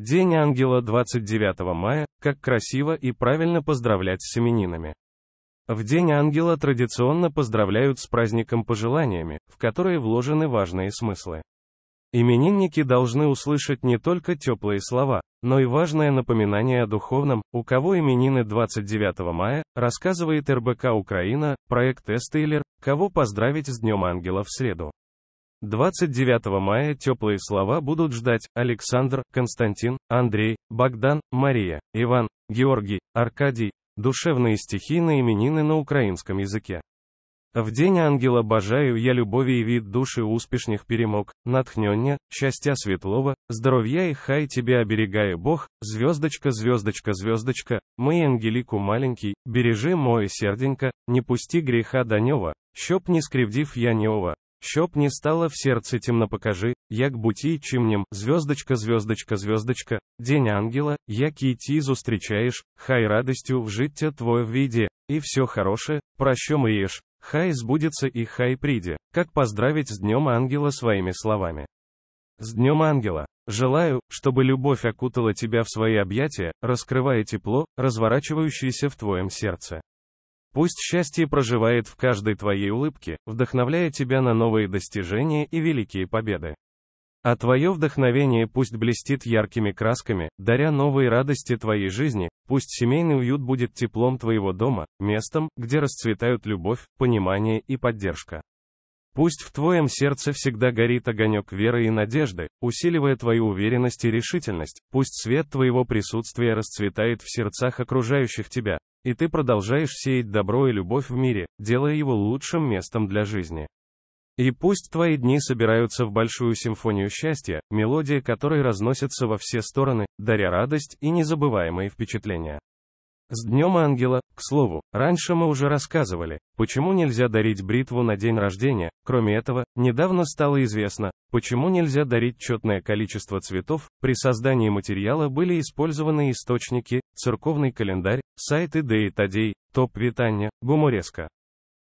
День ангела 29 мая, как красиво и правильно поздравлять с именинами. В День ангела традиционно поздравляют с праздником пожеланиями, в которые вложены важные смыслы. Именинники должны услышать не только теплые слова, но и важное напоминание о духовном, у кого именины 29 мая, рассказывает РБК Украина, проект Эстейлер, кого поздравить с Днем Ангела в среду. 29 мая теплые слова будут ждать Александр, Константин, Андрей, Богдан, Мария, Иван, Георгий, Аркадий, душевные стихи на именины на украинском языке. В день ангела божаю я любові і від души успешных перемог, натхнення, счастья светлого, здоровья и хай тебе оберегаю. Бог, звездочка, звездочка, звездочка, мы Ангелику маленький, бережи моє серденько, не пусти греха до него, щоб не скривдив я нього, Щоб не стало в сердце темно покажи, як буті чимнім, звездочка, звездочка, звездочка, день ангела, який ти ті зустрічаєш, хай радостью в життя твое введе, и все хорошее, про що мрієш, хай сбудется и хай приде. Как поздравить с Днем Ангела своими словами? С Днем Ангела! Желаю, чтобы любовь окутала тебя в свои объятия, раскрывая тепло, разворачивающееся в твоем сердце. Пусть счастье проживает в каждой твоей улыбке, вдохновляя тебя на новые достижения и великие победы. А твое вдохновение пусть блестит яркими красками, даря новые радости твоей жизни, пусть семейный уют будет теплом твоего дома, местом, где расцветают любовь, понимание и поддержка. Пусть в твоем сердце всегда горит огонек веры и надежды, усиливая твою уверенность и решительность, пусть свет твоего присутствия расцветает в сердцах окружающих тебя, и ты продолжаешь сеять добро и любовь в мире, делая его лучшим местом для жизни. И пусть твои дни собираются в большую симфонию счастья, мелодия которой разносится во все стороны, даря радость и незабываемые впечатления. С Днем Ангела, к слову, раньше мы уже рассказывали, почему нельзя дарить бритву на день рождения, кроме этого, недавно стало известно, почему нельзя дарить четное количество цветов, при создании материала были использованы источники, церковный календарь, сайты Деи Тадей, Топ Витания, Гумореска.